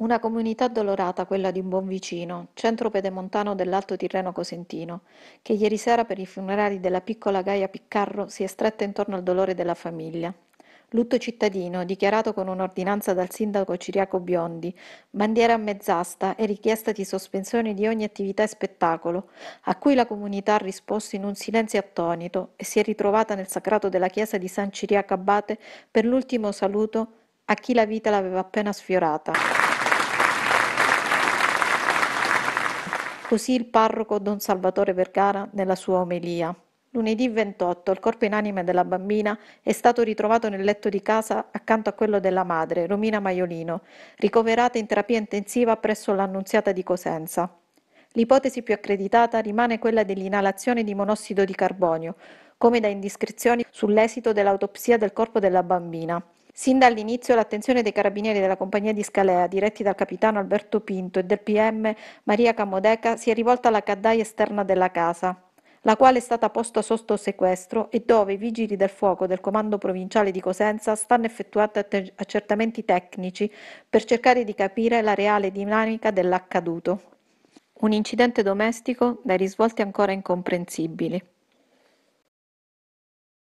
Una comunità addolorata, quella di un buon vicino, centro pedemontano dell'Alto Tirreno Cosentino, che ieri sera per i funerali della piccola Gaia Piccarro si è stretta intorno al dolore della famiglia. Lutto cittadino, dichiarato con un'ordinanza dal sindaco Ciriaco Biondi, bandiera a mezz'asta e richiesta di sospensione di ogni attività e spettacolo, a cui la comunità ha risposto in un silenzio attonito e si è ritrovata nel sacrato della chiesa di San Ciriaco Abate per l'ultimo saluto a chi la vita l'aveva appena sfiorata. Così il parroco Don Salvatore Vergara nella sua omelia. Lunedì 28 il corpo inanime della bambina è stato ritrovato nel letto di casa accanto a quello della madre, Romina Maiolino, ricoverata in terapia intensiva presso l'Annunziata di Cosenza. L'ipotesi più accreditata rimane quella dell'inalazione di monossido di carbonio, come da indiscrezioni sull'esito dell'autopsia del corpo della bambina. Sin dall'inizio l'attenzione dei carabinieri della compagnia di Scalea, diretti dal capitano Alberto Pinto e del PM Maria Camodeca, si è rivolta alla caddaia esterna della casa, la quale è stata posta sotto sequestro e dove i vigili del fuoco del comando provinciale di Cosenza stanno effettuando accertamenti tecnici per cercare di capire la reale dinamica dell'accaduto. Un incidente domestico dai risvolti ancora incomprensibili.